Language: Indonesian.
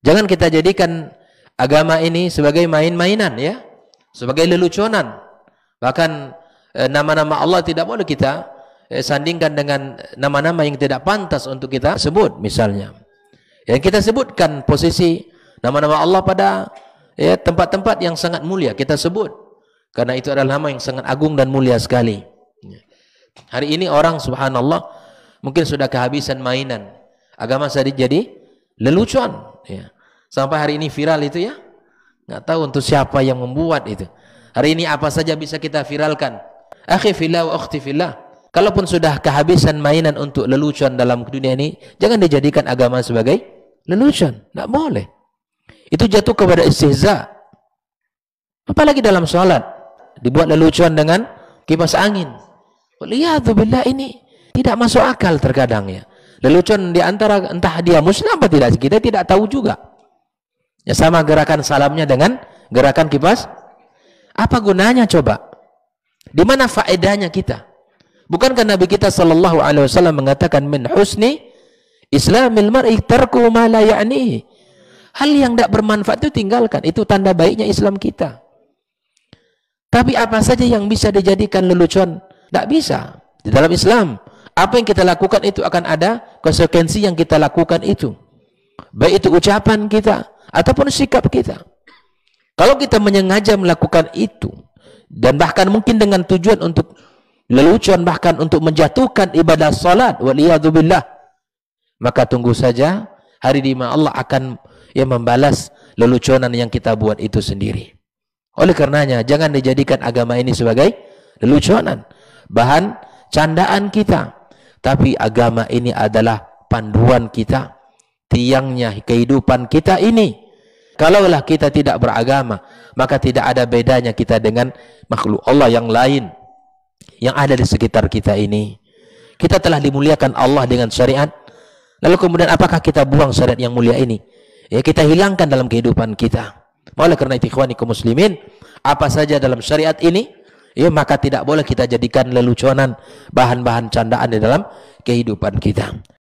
Jangan kita jadikan agama ini sebagai main-mainan ya, sebagai leluconan. Bahkan eh, nama-nama Allah tidak boleh kita eh, sandingkan dengan nama-nama yang tidak pantas untuk kita sebut misalnya. Yang kita sebutkan posisi nama-nama Allah pada ya tempat-tempat yang sangat mulia kita sebut karena itu adalah nama yang sangat agung dan mulia sekali. Ya. Hari ini orang subhanallah mungkin sudah kehabisan mainan. Agama saja jadi lelucon ya. Sampai hari ini viral itu ya. Nggak tahu untuk siapa yang membuat itu. Hari ini apa saja bisa kita viralkan. Akhi fillah wa ukhti fillah. Kalaupun sudah kehabisan mainan untuk lelucon dalam dunia ini, jangan dijadikan agama sebagai lelucon. Tidak boleh. Itu jatuh kepada istihza. Apalagi dalam sholat. Dibuat lelucon dengan kipas angin. Lihat billah ini tidak masuk akal terkadang ya. Lelucon di antara entah dia Muslim apa tidak, kita tidak tahu juga. Ya sama gerakan salamnya dengan gerakan kipas. Apa gunanya coba? Di mana faedahnya kita? Bukankah Nabi kita sallallahu alaihi wasallam mengatakan min husni islamil mar'i tarku ma la Hal yang tidak bermanfaat itu tinggalkan. Itu tanda baiknya Islam kita. Tapi apa saja yang bisa dijadikan lelucon? Tidak bisa. Di dalam Islam, apa yang kita lakukan itu akan ada konsekuensi yang kita lakukan itu. Baik itu ucapan kita ataupun sikap kita. Kalau kita menyengaja melakukan itu dan bahkan mungkin dengan tujuan untuk lelucon bahkan untuk menjatuhkan ibadah salat waliyadzubillah maka tunggu saja hari di mana Allah akan ya membalas leluconan yang kita buat itu sendiri. Oleh karenanya jangan dijadikan agama ini sebagai leluconan, bahan candaan kita. Tapi agama ini adalah panduan kita, tiangnya kehidupan kita ini. Kalaulah kita tidak beragama, maka tidak ada bedanya kita dengan makhluk Allah yang lain yang ada di sekitar kita ini. Kita telah dimuliakan Allah dengan syariat. Lalu kemudian apakah kita buang syariat yang mulia ini? Ya kita hilangkan dalam kehidupan kita. Oleh karena itu ikhwanikum muslimin, apa saja dalam syariat ini ya maka tidak boleh kita jadikan leluconan bahan-bahan candaan di dalam kehidupan kita.